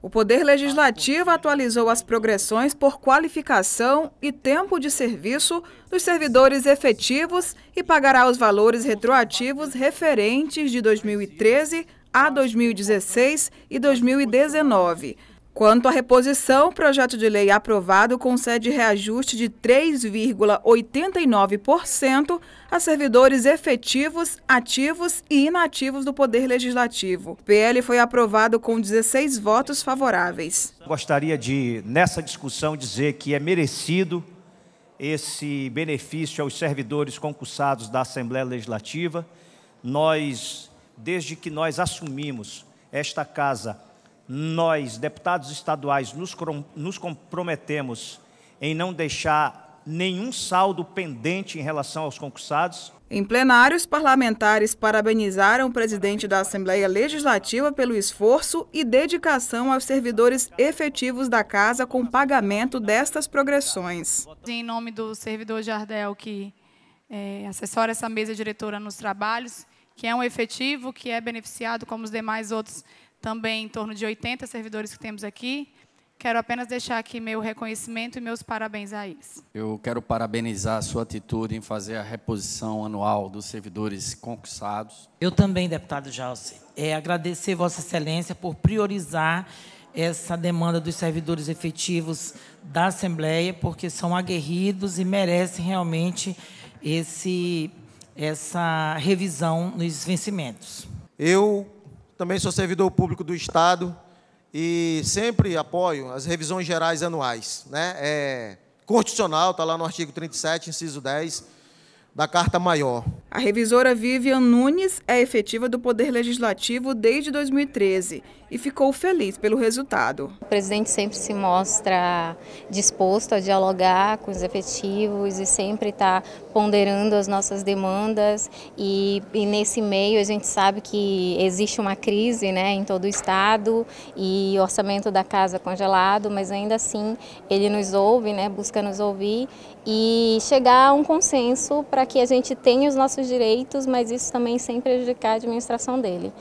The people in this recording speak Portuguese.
O Poder Legislativo atualizou as progressões por qualificação e tempo de serviço dos servidores efetivos e pagará os valores retroativos referentes de 2013 a 2016 e 2019. Quanto à reposição, o projeto de lei aprovado concede reajuste de 3,89% a servidores efetivos, ativos e inativos do Poder Legislativo. O PL foi aprovado com 16 votos favoráveis. Gostaria de, nessa discussão, dizer que é merecido esse benefício aos servidores concursados da Assembleia Legislativa. Nós, desde que nós assumimos esta casa, nós, deputados estaduais, nos, comprometemos em não deixar nenhum saldo pendente em relação aos concursados. Em plenário, os parlamentares parabenizaram o presidente da Assembleia Legislativa pelo esforço e dedicação aos servidores efetivos da Casa com pagamento destas progressões. Em nome do servidor Jardel, que é, assessora essa mesa diretora nos trabalhos, que é um efetivo, que é beneficiado como os demais outros também em torno de 80 servidores que temos aqui. Quero apenas deixar aqui meu reconhecimento e meus parabéns a eles. Eu quero parabenizar a sua atitude em fazer a reposição anual dos servidores concursados. Eu também, deputado Jalce, é agradecer Vossa Excelência por priorizar essa demanda dos servidores efetivos da Assembleia, porque são aguerridos e merecem realmente esse, essa revisão nos vencimentos. Eu também sou servidor público do Estado e sempre apoio as revisões gerais anuais. Né? É constitucional, está lá no artigo 37, inciso 10 da Carta Maior. A revisora Vivian Nunes é efetiva do Poder Legislativo desde 2013 e ficou feliz pelo resultado. O presidente sempre se mostra disposto a dialogar com os efetivos e sempre está ponderando as nossas demandas e, e, nesse meio a gente sabe que existe uma crise né, em todo o estado e orçamento da casa congelado, mas ainda assim ele nos ouve, né, busca nos ouvir e chegar a um consenso para que a gente tenha os nossos nossos direitos, mas isso também sem prejudicar a administração dele.